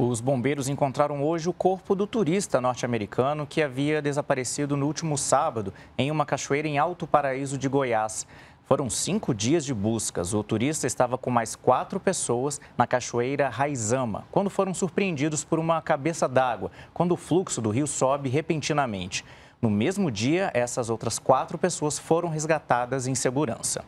Os bombeiros encontraram hoje o corpo do turista norte-americano que havia desaparecido no último sábado em uma cachoeira em Alto Paraíso de Goiás. Foram cinco dias de buscas. O turista estava com mais quatro pessoas na cachoeira Raizama, quando foram surpreendidos por uma cabeça d'água, quando o fluxo do rio sobe repentinamente. No mesmo dia, essas outras quatro pessoas foram resgatadas em segurança.